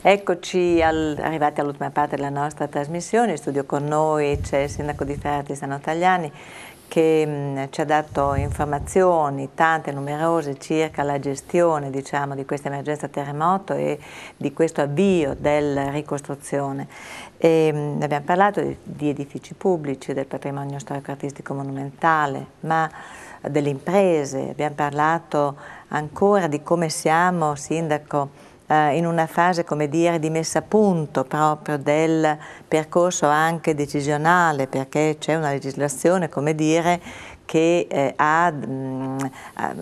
Eccoci al, arrivati all'ultima parte della nostra trasmissione, in studio con noi c'è il sindaco di Ferrati Sano Tagliani che mh, mm, ci ha dato informazioni tante, numerose circa la gestione diciamo, di questa emergenza terremoto e di questo avvio della ricostruzione. E, mh, mm, abbiamo parlato di, di edifici pubblici, del patrimonio storico-artistico monumentale, ma delle imprese, abbiamo parlato ancora di come siamo, Sindaco, eh, in una fase come dire, di messa a punto proprio del percorso anche decisionale, perché c'è una legislazione come dire, che eh, ha, mh, mm, eh, ha,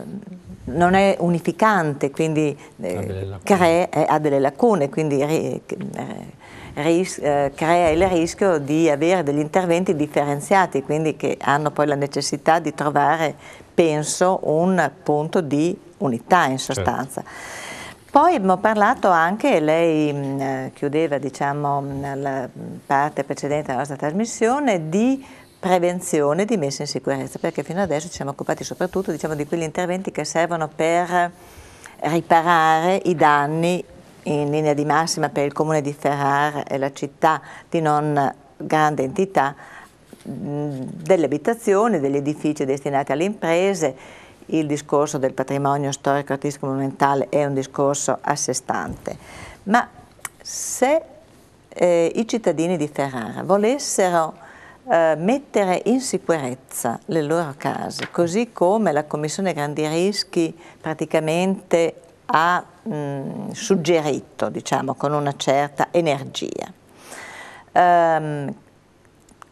non è unificante, quindi eh, ha, delle crea, eh, ha, delle lacune, quindi ri, eh, ris, crea il rischio di avere degli interventi differenziati, quindi che hanno poi la necessità di trovare, penso, un punto di unità in certo. sostanza. Certo. Poi abbiamo parlato anche, lei mh, chiudeva diciamo, la parte precedente della nostra trasmissione, di prevenzione di messa in sicurezza, perché fino adesso ci siamo occupati soprattutto diciamo, di quegli interventi che servono per riparare i danni in linea di massima per il comune di Ferrara e la città di non grande entità delle abitazioni, degli edifici destinati alle imprese il discorso del patrimonio storico artistico monumentale è un discorso a sé stante, ma se eh, i cittadini di Ferrara volessero eh, mettere in sicurezza le loro case, così come la Commissione Grandi Rischi praticamente ha mh, mm, suggerito, diciamo, con una certa energia, ehm,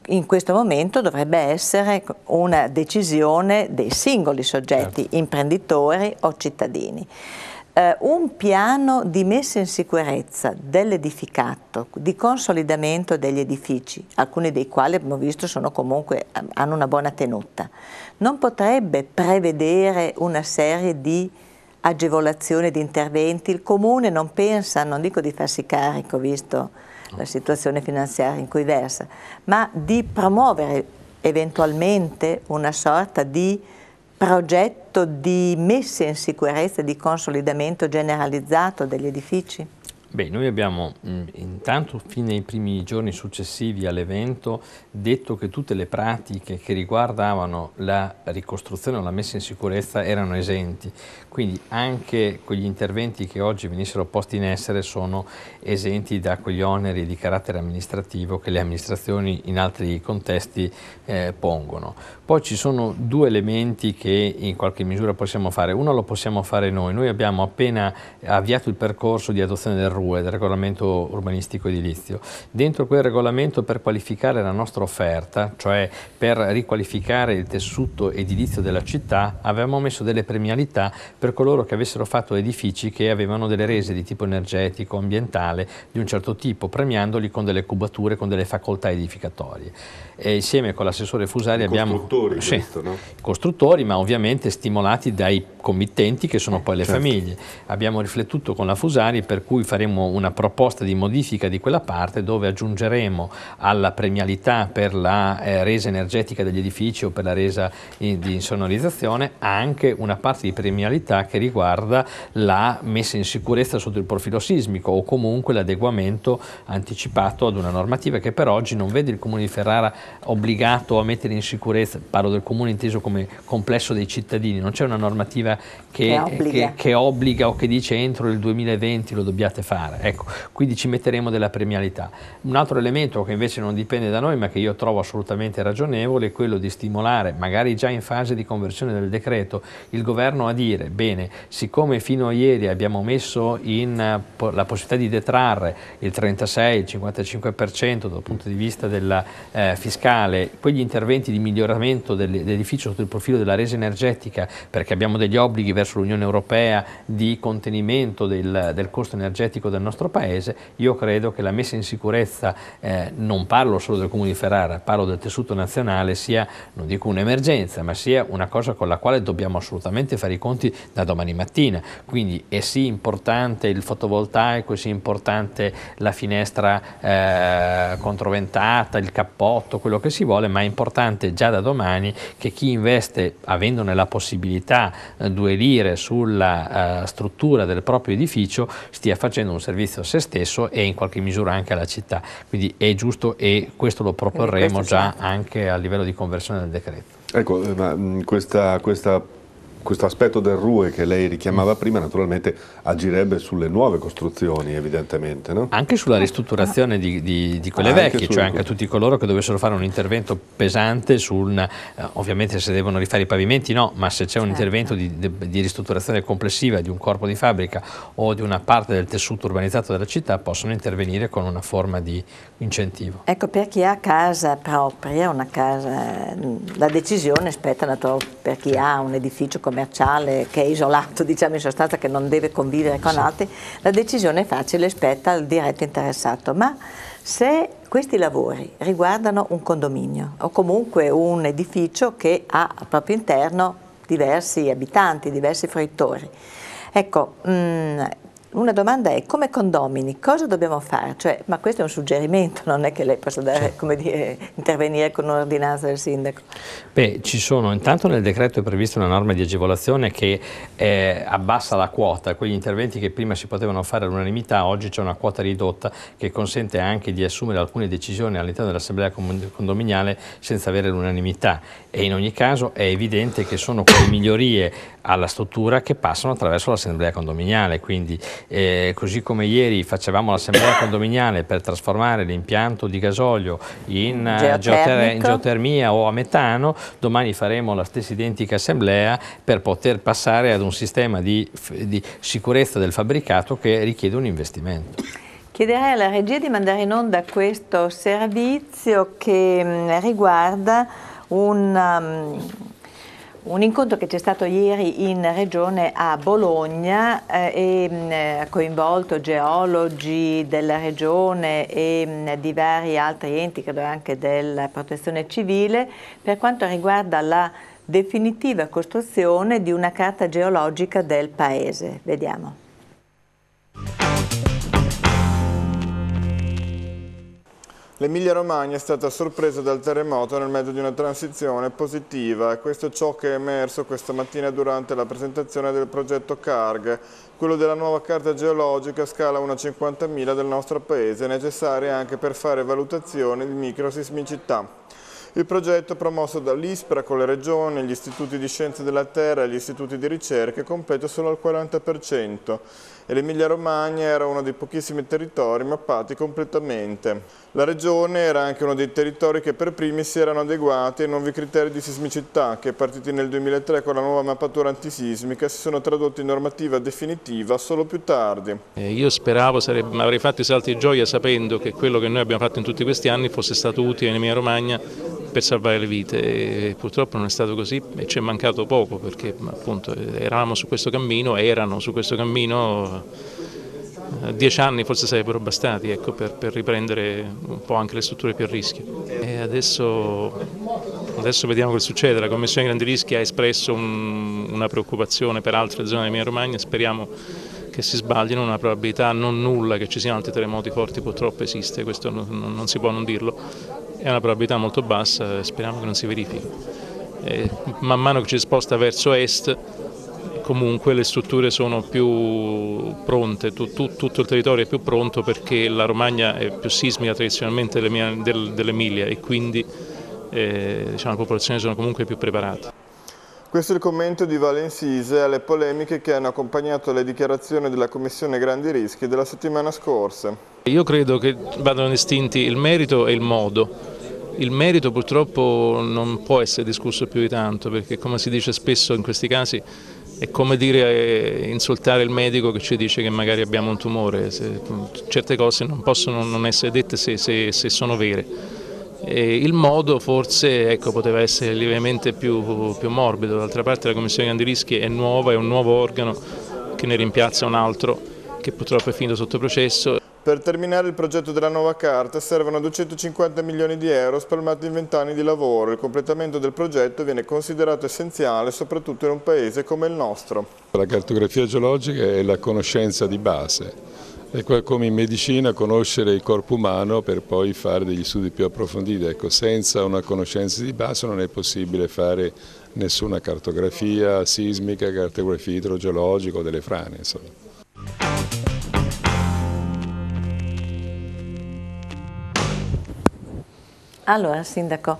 in questo momento dovrebbe essere una decisione dei singoli soggetti, certo. imprenditori o cittadini. Eh, un piano di messa in sicurezza dell'edificato, di consolidamento degli edifici, alcuni dei quali abbiamo visto comunque, hanno una buona tenuta, non potrebbe prevedere una serie di agevolazione di interventi, il Comune non pensa, non dico di farsi carico visto la situazione finanziaria in cui versa, ma di promuovere eventualmente una sorta di progetto di messa in sicurezza, di consolidamento generalizzato degli edifici? Beh, noi abbiamo mm, intanto fin nei primi giorni successivi all'evento detto che tutte le pratiche che riguardavano la ricostruzione o la messa in sicurezza erano esenti, quindi anche quegli interventi che oggi venissero posti in essere sono esenti da quegli oneri di carattere amministrativo che le amministrazioni in altri contesti eh, pongono. Poi ci sono due elementi che in qualche misura possiamo fare, uno lo possiamo fare noi, noi abbiamo appena avviato il percorso di adozione del ruolo RUE, del regolamento urbanistico edilizio. Dentro quel regolamento per qualificare la nostra offerta, cioè per riqualificare il tessuto edilizio della città, avevamo messo delle premialità per coloro che avessero fatto edifici che avevano delle rese di tipo energetico, ambientale, di un certo tipo, premiandoli con delle cubature, con delle facoltà edificatorie. E insieme con l'assessore Fusari I abbiamo... Costruttori, sì, questo, no? costruttori, ma ovviamente stimolati dai committenti che sono eh, poi le certo. famiglie. Abbiamo riflettuto con la Fusari per cui faremo faremo una proposta di modifica di quella parte dove aggiungeremo alla premialità per la eh, resa energetica degli edifici o per la resa in, di insonorizzazione anche una parte di premialità che riguarda la messa in sicurezza sotto il profilo sismico o comunque l'adeguamento anticipato ad una normativa che per oggi non vede il Comune di Ferrara obbligato a mettere in sicurezza, parlo del Comune inteso come complesso dei cittadini, non c'è una normativa che, che, obbliga. che, che obbliga o che dice entro il 2020 lo dobbiate fare fare. Ecco, quindi ci metteremo della premialità. Un altro elemento che invece non dipende da noi, ma che io trovo assolutamente ragionevole, è quello di stimolare, magari già in fase di conversione del decreto, il governo a dire, bene, siccome fino a ieri abbiamo messo in eh, la possibilità di detrarre il 36, il 55% dal punto di vista della, eh, fiscale, quegli interventi di miglioramento dell'edificio sotto il profilo della resa energetica, perché abbiamo degli obblighi verso l'Unione Europea di contenimento del, del costo energetico strategico del nostro Paese, io credo che la messa in sicurezza, eh, non parlo solo del Comune di Ferrara, parlo del tessuto nazionale, sia, non dico un'emergenza, ma sia una cosa con la quale dobbiamo assolutamente fare i conti da domani mattina. Quindi è sì importante il fotovoltaico, è sì importante la finestra eh, controventata, il cappotto, quello che si vuole, ma è importante già da domani che chi investe, avendone la possibilità, eh, due lire sulla eh, struttura del proprio edificio, stia facendo un servizio a se stesso e in qualche misura anche alla città. Quindi è giusto e questo lo proporremo già anche a livello di conversione del decreto. Ecco, ma questa, questa questo aspetto del RUE che lei richiamava prima naturalmente agirebbe sulle nuove costruzioni evidentemente. No? Anche sulla ristrutturazione di, di, di quelle ah, vecchie, cioè anche a tutti coloro che dovessero fare un intervento pesante su eh, ovviamente se devono rifare i pavimenti no, ma se c'è un certo. intervento di, di ristrutturazione complessiva di un corpo di fabbrica o di una parte del tessuto urbanizzato della città possono intervenire con una forma di incentivo. Ecco, per chi ha casa propria, casa, la decisione spetta per chi ha un edificio come commerciale che è isolato, diciamo in sostanza che non deve convivere con altri, la decisione è facile, spetta al diretto interessato, ma se questi lavori riguardano un condominio o comunque un edificio che ha al proprio interno diversi abitanti, diversi fruitori, ecco, mh, mm, una domanda è come condomini, cosa dobbiamo fare? Cioè, ma questo è un suggerimento, non è che lei possa dare, certo. dire, intervenire con un'ordinanza del sindaco. Beh, ci sono, intanto nel decreto è prevista una norma di agevolazione che eh, abbassa la quota, quegli interventi che prima si potevano fare all'unanimità, oggi c'è una quota ridotta che consente anche di assumere alcune decisioni all'interno dell'assemblea condominiale senza avere l'unanimità e in ogni caso è evidente che sono quelle migliorie alla struttura che passano attraverso l'assemblea condominiale, quindi eh, così come ieri facevamo l'assemblea condominiale per trasformare l'impianto di gasolio in, eh, in geotermia o a metano, domani faremo la stessa identica assemblea per poter passare ad un sistema di, di sicurezza del fabbricato che richiede un investimento. Chiederei alla regia di mandare in onda questo servizio che mm, riguarda un... Um, un incontro che c'è stato ieri in regione a Bologna eh, e mm, ha eh, coinvolto geologi della regione e mh, mm, di vari altri enti, credo anche della protezione civile, per quanto riguarda la definitiva costruzione di una carta geologica del paese. Vediamo. L'Emilia Romagna è stata sorpresa dal terremoto nel mezzo di una transizione positiva e questo è ciò che è emerso questa mattina durante la presentazione del progetto CARG, quello della nuova carta geologica a scala 1,50.000 del nostro paese, necessaria anche per fare valutazioni di microsismicità. Il progetto promosso dall'ISPRA con le regioni, gli istituti di scienze della terra e gli istituti di ricerca compete solo al 40% e l'Emilia Romagna era uno dei pochissimi territori mappati completamente. La regione era anche uno dei territori che per primi si erano adeguati ai nuovi criteri di sismicità che partiti nel 2003 con la nuova mappatura antisismica si sono tradotti in normativa definitiva solo più tardi. Eh, io speravo, sarebbe, avrei fatto i salti di gioia sapendo che quello che noi abbiamo fatto in tutti questi anni fosse stato utile in Emilia Romagna per salvare le vite e purtroppo non è stato così e ci è mancato poco perché appunto eravamo su questo cammino, erano su questo cammino eh, dieci anni forse sarebbero bastati ecco, per, per, riprendere un po' anche le strutture più a rischio. Adesso, adesso, vediamo cosa succede, la Commissione Grandi Rischi ha espresso un, una preoccupazione per altre zone della mia Romagna, speriamo che si sbaglino, una probabilità non nulla che ci siano altri terremoti forti purtroppo esiste, questo non, non si può non dirlo, è una probabilità molto bassa, speriamo che non si verifichi. E eh, man mano che ci sposta verso est comunque le strutture sono più pronte, tu, tu, tutto il territorio è più pronto perché la Romagna è più sismica tradizionalmente dell'Emilia e quindi eh, diciamo, le popolazioni sono comunque più preparate. Questo è il commento di Valensise alle polemiche che hanno accompagnato le dichiarazioni della Commissione Grandi Rischi della settimana scorsa. Io credo che vadano distinti il merito e il modo. Il merito purtroppo non può essere discusso più di tanto perché come si dice spesso in questi casi è come dire eh, insultare il medico che ci dice che magari abbiamo un tumore, certe cose non possono non essere dette se, se, se sono vere. E il modo forse ecco, poteva essere lievemente più, più morbido, d'altra parte la Commissione Grandi Rischi è nuova, è un nuovo organo che ne rimpiazza un altro che purtroppo è finito sotto processo. Per terminare il progetto della nuova carta servono 250 milioni di euro spalmati in 20 anni di lavoro. Il completamento del progetto viene considerato essenziale soprattutto in un paese come il nostro. La cartografia geologica è la conoscenza di base. È come in medicina conoscere il corpo umano per poi fare degli studi più approfonditi. Ecco, senza una conoscenza di base non è possibile fare nessuna cartografia sismica, cartografia idrogeologica o delle frane. Insomma. Allora, Sindaco,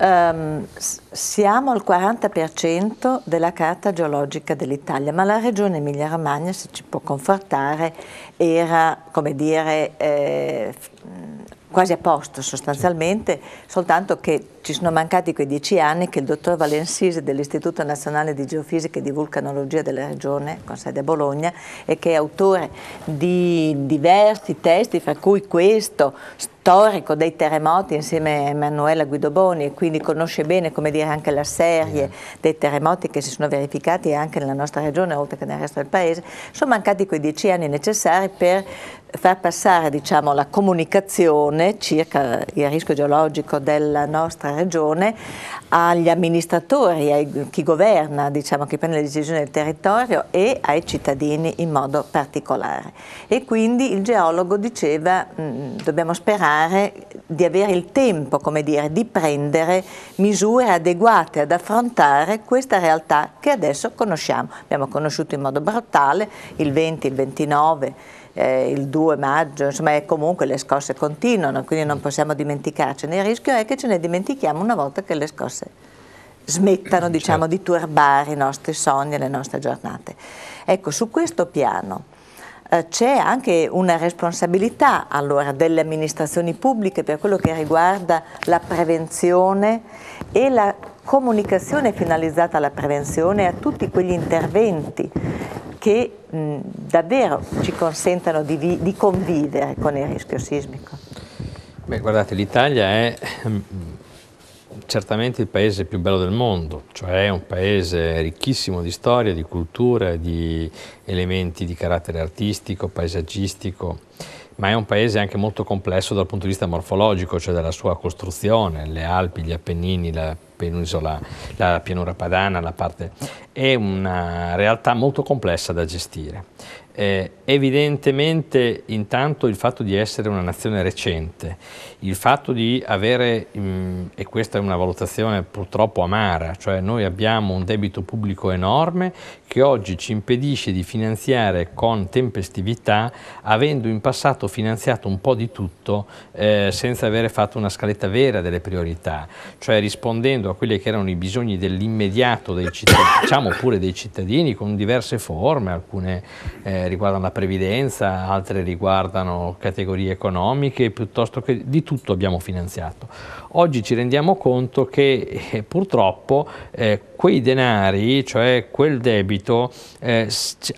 um, siamo al 40% della carta geologica dell'Italia, ma la regione Emilia-Romagna, se ci può confortare, era, come dire, eh, quasi a posto sostanzialmente, soltanto che ci sono mancati quei dieci anni che il dottor Valensise dell'Istituto Nazionale di Geofisica e di Vulcanologia della Regione, con sede a Bologna, e che è autore di diversi testi, fra cui questo, storico dei terremoti insieme a Emanuela Guidoboni e quindi conosce bene come dire, anche la serie dei terremoti che si sono verificati anche nella nostra regione oltre che nel resto del paese, sono mancati quei dieci anni necessari per far passare diciamo, la comunicazione circa il rischio geologico della nostra regione agli amministratori, a chi governa, diciamo, chi prende le decisioni del territorio e ai cittadini in modo particolare. E quindi il geologo diceva mm, dobbiamo sperare di avere il tempo dire, di prendere misure adeguate ad affrontare questa realtà che adesso conosciamo. Abbiamo conosciuto in modo brutale il 20, il 29 eh, il 2 maggio, insomma comunque le scosse continuano, quindi non possiamo dimenticarcene. Il rischio è che ce ne dimentichiamo una volta che le scosse smettano mm, diciamo, certo. di turbare i nostri sogni e le nostre giornate. Ecco, su questo piano eh, c'è anche una responsabilità allora, delle amministrazioni pubbliche per quello che riguarda la prevenzione e la comunicazione finalizzata alla prevenzione e a tutti quegli interventi che mh, davvero ci consentano di, di, convivere con il rischio sismico? Beh, guardate, l'Italia è certamente il paese più bello del mondo, cioè è un paese ricchissimo di storia, di cultura, di elementi di carattere artistico, paesaggistico ma è un paese anche molto complesso dal punto di vista morfologico, cioè dalla sua costruzione, le Alpi, gli Appennini, la penisola, la pianura padana, la parte... è una realtà molto complessa da gestire. Eh, evidentemente intanto il fatto di essere una nazione recente, il fatto di avere, mh, mm, e questa è una valutazione purtroppo amara, cioè noi abbiamo un debito pubblico enorme che oggi ci impedisce di finanziare con tempestività, avendo in passato finanziato un po' di tutto eh, senza avere fatto una scaletta vera delle priorità, cioè rispondendo a quelli che erano i bisogni dell'immediato dei cittadini, diciamo pure dei cittadini con diverse forme, alcune... Eh, riguardano la previdenza, altre riguardano categorie economiche, piuttosto che di tutto abbiamo finanziato oggi ci rendiamo conto che eh, purtroppo eh, quei denari, cioè quel debito, eh,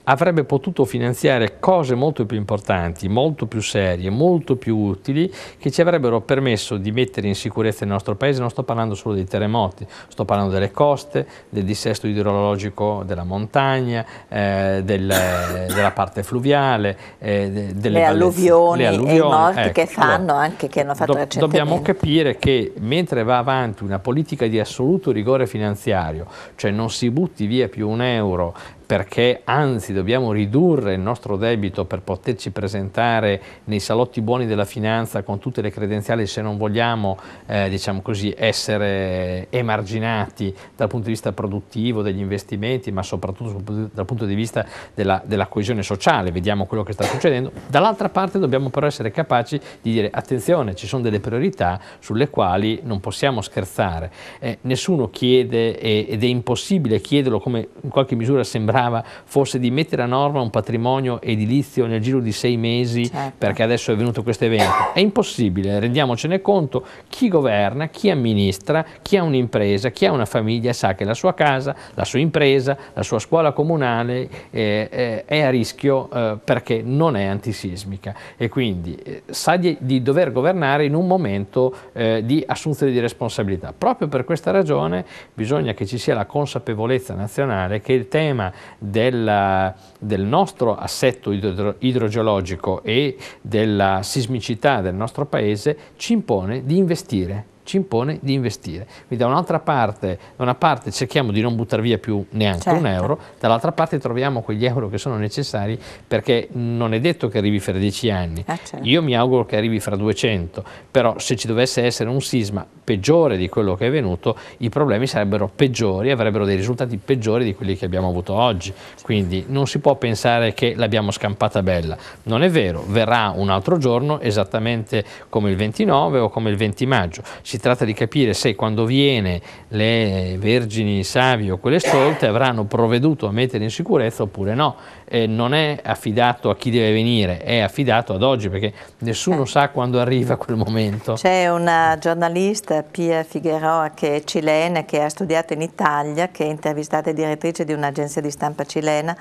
avrebbe potuto finanziare cose molto più importanti, molto più serie, molto più utili, che ci avrebbero permesso di mettere in sicurezza il nostro paese. Non sto parlando solo dei terremoti, sto parlando delle coste, del dissesto idrologico della montagna, eh, del, eh, della parte fluviale, eh, delle le alluvioni, le alluvioni, e i morti ecco. che fanno, ecco. anche che hanno fatto Do recentemente. Dobbiamo capire che mentre va avanti una politica di assoluto rigore finanziario, cioè non si butti via più un euro perché anzi dobbiamo ridurre il nostro debito per poterci presentare nei salotti buoni della finanza con tutte le credenziali se non vogliamo eh, diciamo così, essere emarginati dal punto di vista produttivo, degli investimenti, ma soprattutto dal punto di vista della, della coesione sociale, vediamo quello che sta succedendo. Dall'altra parte dobbiamo però essere capaci di dire attenzione, ci sono delle priorità sulle quali non possiamo scherzare. Eh, nessuno chiede ed è impossibile chiederlo come in qualche misura sembra sembrava fosse di mettere a norma un patrimonio edilizio nel giro di sei mesi certo. perché adesso è venuto questo evento. È impossibile, rendiamocene conto, chi governa, chi amministra, chi ha un'impresa, chi ha una famiglia sa che la sua casa, la sua impresa, la sua scuola comunale eh, eh, è a rischio eh, perché non è antisismica e quindi eh, sa di, di, dover governare in un momento eh, di assunzione di responsabilità. Proprio per questa ragione bisogna che ci sia la consapevolezza nazionale che il tema della, del nostro assetto idro, idrogeologico e della sismicità del nostro paese ci impone di investire ci impone di investire. Quindi da un'altra parte, da una parte cerchiamo di non buttare via più neanche certo. un euro, dall'altra parte troviamo quegli euro che sono necessari perché non è detto che arrivi fra dieci anni. Eh, certo. Io mi auguro che arrivi fra 200, però se ci dovesse essere un sisma peggiore di quello che è venuto, i problemi sarebbero peggiori, avrebbero dei risultati peggiori di quelli che abbiamo avuto oggi. Quindi non si può pensare che l'abbiamo scampata bella. Non è vero, verrà un altro giorno esattamente come il 29 o come il 20 maggio. Si si tratta di capire se quando viene le vergini savio o quelle stolte avranno provveduto a mettere in sicurezza oppure no. Eh, non è affidato a chi deve venire, è affidato ad oggi perché nessuno eh. sa quando arriva quel momento. C'è una giornalista, Pia Figueroa, che è cilena, che ha studiato in Italia, che è intervistata e direttrice di un'agenzia di stampa cilena,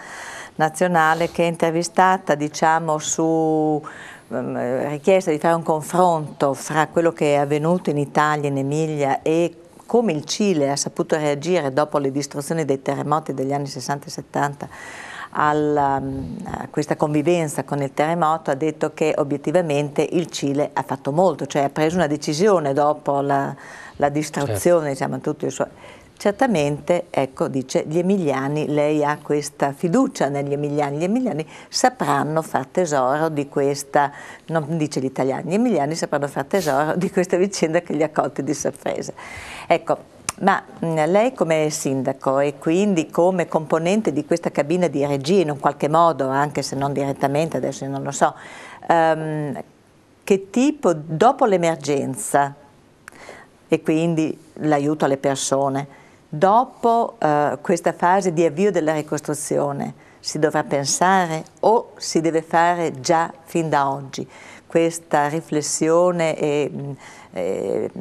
nazionale che è intervistata diciamo, su ehm, richiesta di fare un confronto fra quello che è avvenuto in Italia, in Emilia e come il Cile ha saputo reagire dopo le distruzioni dei terremoti degli anni 60 e 70 alla, ehm, a questa convivenza con il terremoto ha detto che obiettivamente il Cile ha fatto molto, cioè ha preso una decisione dopo la, la distruzione certo. diciamo, tutto il suo Certamente, ecco, dice, gli emiliani, lei ha questa fiducia negli emiliani, gli emiliani sapranno far tesoro di questa, non dice gli italiani, gli emiliani sapranno far tesoro di questa vicenda che li ha colti di sorpresa. Ecco, ma mm, lei come sindaco e quindi come componente di questa cabina di regia in un qualche modo, anche se non direttamente, adesso io non lo so, um, che tipo, dopo l'emergenza e quindi l'aiuto alle persone, dopo eh, questa fase di avvio della ricostruzione si dovrà pensare o si deve fare già fin da oggi questa riflessione e, mm, e,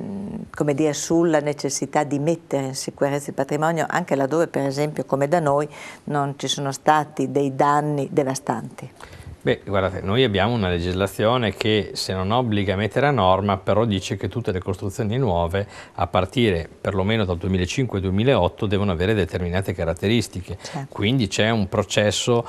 mm, dire, sulla necessità di mettere in sicurezza il patrimonio anche laddove per esempio come da noi non ci sono stati dei danni devastanti. Beh, guardate, noi abbiamo una legislazione che se non obbliga a mettere a norma, però dice che tutte le costruzioni nuove, a partire perlomeno dal 2005-2008, devono avere determinate caratteristiche. Certo. Quindi c'è un processo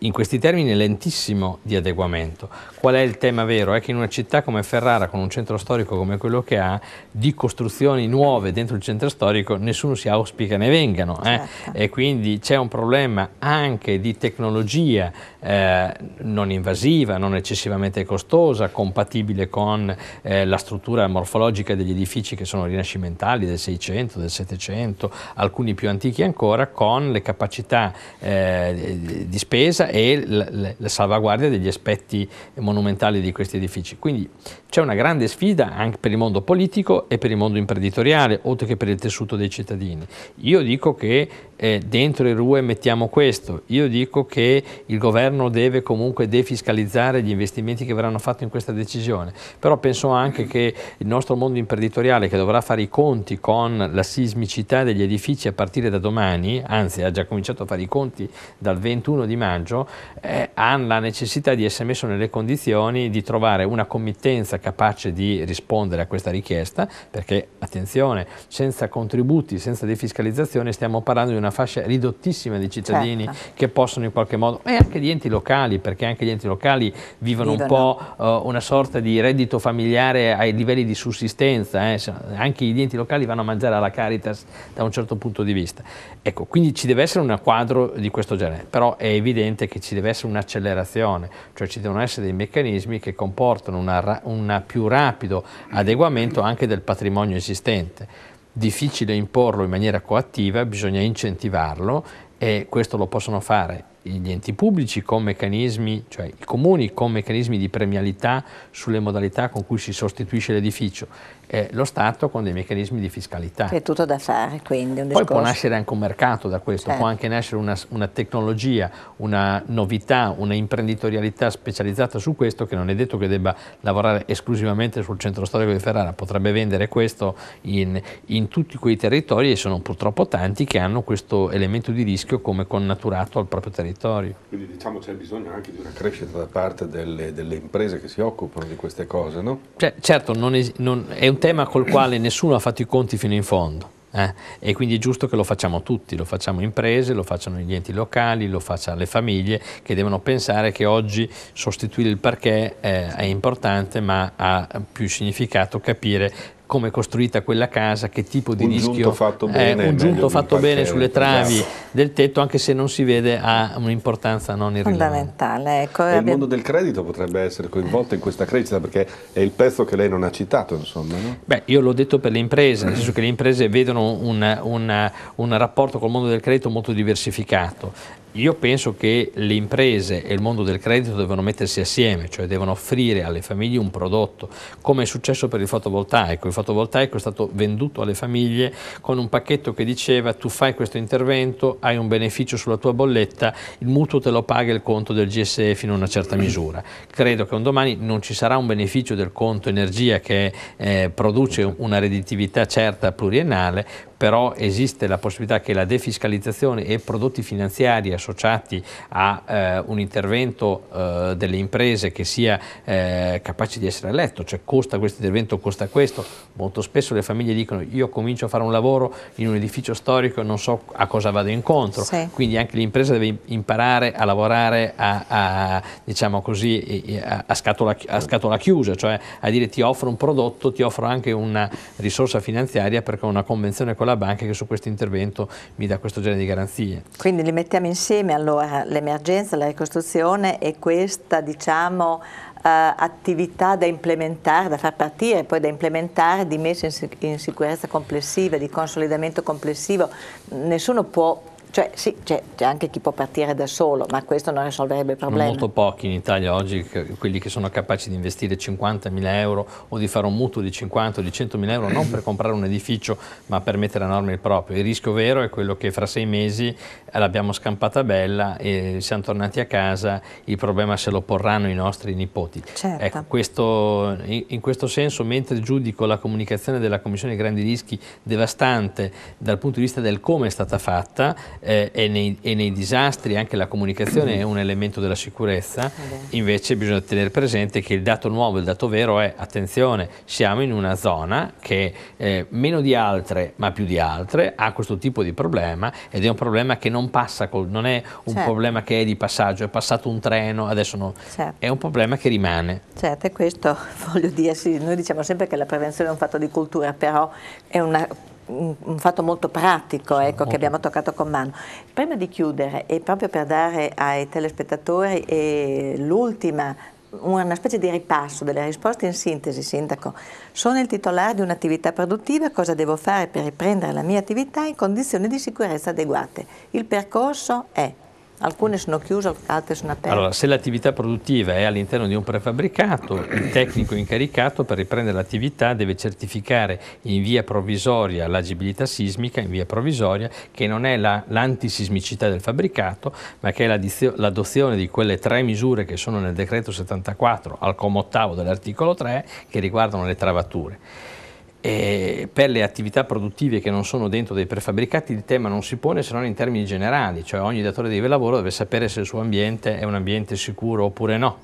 in questi termini lentissimo di adeguamento. Qual è il tema vero? È che in una città come Ferrara, con un centro storico come quello che ha, di costruzioni nuove dentro il centro storico nessuno si auspica ne vengano. Eh? Certo. E quindi c'è un problema anche di tecnologia eh, non invasiva, non eccessivamente costosa, compatibile con eh, la struttura morfologica degli edifici che sono rinascimentali del 600, del 700, alcuni più antichi ancora, con le capacità eh, di spesa e la, la salvaguardia degli aspetti monumentali di questi edifici. Quindi c'è una grande sfida anche per il mondo politico e per il mondo imprenditoriale, oltre che per il tessuto dei cittadini. Io dico che eh, dentro il RUE mettiamo questo, io dico che il governo deve comunque defiscalizzare gli investimenti che verranno fatti in questa decisione, però penso anche che il nostro mondo imprenditoriale che dovrà fare i conti con la sismicità degli edifici a partire da domani, anzi ha già cominciato a fare i conti dal 21 di maggio, eh, ha la necessità di essere messo nelle condizioni di trovare una committenza capace di rispondere a questa richiesta, perché attenzione, senza contributi, senza defiscalizzazione stiamo parlando di una una fascia ridottissima di cittadini certo. che possono in qualche modo, e anche gli enti locali, perché anche gli enti locali vivono, vivono. un po' uh, una sorta di reddito familiare ai livelli di sussistenza, eh. anche gli enti locali vanno a mangiare alla Caritas da un certo punto di vista. Ecco, quindi ci deve essere un quadro di questo genere, però è evidente che ci deve essere un'accelerazione, cioè ci devono essere dei meccanismi che comportano un più rapido adeguamento anche del patrimonio esistente difficile imporlo in maniera coattiva, bisogna incentivarlo e questo lo possono fare gli enti pubblici con meccanismi, cioè i comuni con meccanismi di premialità sulle modalità con cui si sostituisce l'edificio, eh, lo Stato con dei meccanismi di fiscalità. è tutto da fare quindi. Poi discorso. può nascere anche un mercato da questo, certo. può anche nascere una, una, tecnologia, una novità, una imprenditorialità specializzata su questo che non è detto che debba lavorare esclusivamente sul centro storico di Ferrara, potrebbe vendere questo in, in tutti quei territori e sono purtroppo tanti che hanno questo elemento di rischio come connaturato al proprio territorio territorio. Quindi diciamo c'è bisogno anche di una crescita da parte delle, delle imprese che si occupano di queste cose, no? Cioè, certo, non es- non, è un tema col quale nessuno ha fatto i conti fino in fondo. Eh? E quindi è giusto che lo facciamo tutti, lo facciamo imprese, lo facciano gli enti locali, lo facciano le famiglie che devono pensare che oggi sostituire il perché eh, è importante ma ha più significato capire come è costruita quella casa, che tipo di un rischio giunto fatto bene, eh, un giunto fatto bene sulle travi bravo. del tetto, anche se non si vede, ha un'importanza non irrilevante. Fondamentale. Ecco, abbiamo... Il mondo del credito potrebbe essere coinvolto in questa crescita, perché è il pezzo che lei non ha citato. Insomma, no? Beh, io l'ho detto per le imprese, nel senso che le imprese vedono un, un, un rapporto col mondo del credito molto diversificato. Io penso che le imprese e il mondo del credito devono mettersi assieme, cioè devono offrire alle famiglie un prodotto, come è successo per il fotovoltaico. Il fotovoltaico è stato venduto alle famiglie con un pacchetto che diceva tu fai questo intervento, hai un beneficio sulla tua bolletta, il mutuo te lo paga il conto del GSE fino a una certa misura. Credo che un domani non ci sarà un beneficio del conto energia che eh, produce una redditività certa pluriennale, però esiste la possibilità che la defiscalizzazione e prodotti finanziari associati a eh, un intervento eh, delle imprese che sia eh, capace di essere eletto, cioè costa questo intervento, costa questo. Molto spesso le famiglie dicono io comincio a fare un lavoro in un edificio storico e non so a cosa vado incontro, sì. quindi anche l'impresa deve imparare a lavorare a, a, diciamo così, a, scatola, a, scatola, chiusa, cioè a dire ti offro un prodotto, ti offro anche una risorsa finanziaria perché ho una convenzione con la banca che su questo intervento mi dà questo genere di garanzie. Quindi li mettiamo insieme insieme allora l'emergenza, la ricostruzione e questa diciamo, eh, attività da implementare, da far partire e poi da implementare di messa in, sic in sicurezza complessiva, di consolidamento complessivo, nessuno può cioè, sì, c'è, anche chi può partire da solo, ma questo non risolverebbe il problema. Sono molto pochi in Italia oggi che, quelli che sono capaci di investire 50.000 euro o di fare un mutuo di 50 o di 100.000 euro non per comprare un edificio, ma per mettere a norma il proprio. Il rischio vero è quello che fra sei mesi eh, l'abbiamo scampata bella e siamo tornati a casa, il problema se lo porranno i nostri nipoti. Certo. Ecco, questo, in questo senso, mentre giudico la comunicazione della Commissione Grandi Rischi devastante dal punto di vista del come è stata fatta, eh, e, nei, e, nei, disastri anche la comunicazione è un elemento della sicurezza, invece bisogna tenere presente che il dato nuovo, il dato vero è, attenzione, siamo in una zona che eh, meno di altre, ma più di altre, ha questo tipo di problema ed è un problema che non passa, col, non è un certo. problema che è di passaggio, è passato un treno, adesso no, certo. è un problema che rimane. Certo, e questo voglio dire, sì, noi diciamo sempre che la prevenzione è un fatto di cultura, però è una un, fatto molto pratico ecco, che abbiamo toccato con mano. Prima di chiudere e proprio per dare ai telespettatori l'ultima una specie di ripasso delle risposte in sintesi, Sindaco. Sono il titolare di un'attività produttiva, cosa devo fare per riprendere la mia attività in condizioni di sicurezza adeguate? Il percorso è Alcune sono chiuse, altre sono aperte. Allora, se l'attività produttiva è all'interno di un prefabbricato, il tecnico incaricato per riprendere l'attività deve certificare in via provvisoria l'agibilità sismica, in via provvisoria, che non è la, l'antisismicità del fabbricato, ma che è l'adozione di quelle tre misure che sono nel decreto 74 al comma 8 dell'articolo 3 che riguardano le travature. E eh, per le attività produttive che non sono dentro dei prefabbricati il tema non si pone se non in termini generali, cioè ogni datore di lavoro deve sapere se il suo ambiente è un ambiente sicuro oppure no.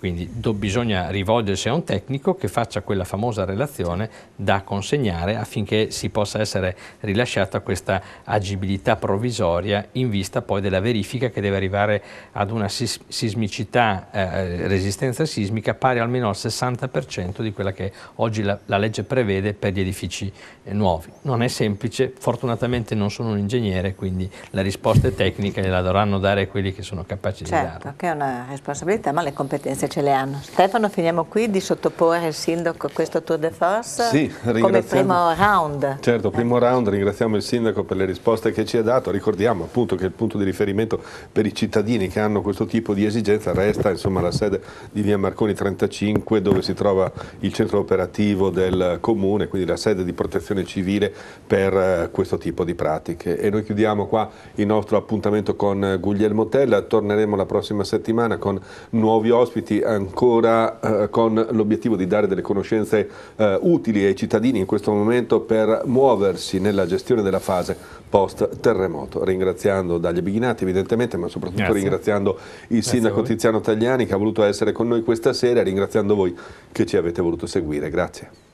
Quindi do, bisogna rivolgersi a un tecnico che faccia quella famosa relazione da consegnare affinché si possa essere rilasciata questa agibilità provvisoria in vista poi della verifica che deve arrivare ad una sismicità, eh, eh, resistenza sismica pari almeno al 60% di quella che oggi la, la, legge prevede per gli edifici eh, nuovi. Non è semplice, fortunatamente non sono un ingegnere, quindi la risposta è tecnica e la dovranno dare quelli che sono capaci certo, di dare. Certo, che è una responsabilità, ma le competenze ce le hanno. Stefano, finiamo qui di sottoporre il sindaco a questo tour de force sì, come primo round. Certo, primo round, ringraziamo il sindaco per le risposte che ci ha dato. Ricordiamo appunto che il punto di riferimento per i cittadini che hanno questo tipo di esigenza resta insomma, la sede di via Marconi 35 dove si trova il centro operativo del comune, quindi la sede di protezione civile per eh, questo tipo di pratiche. E noi chiudiamo qua il nostro appuntamento con Guglielmo Tella, torneremo la prossima settimana con nuovi ospiti ancora eh, con l'obiettivo di dare delle conoscenze eh, utili ai cittadini in questo momento per muoversi nella gestione della fase post terremoto, ringraziando Dalia Bighinati evidentemente ma soprattutto Grazie. ringraziando il sindaco Tiziano Tagliani che ha voluto essere con noi questa sera, ringraziando voi che ci avete voluto seguire. Grazie.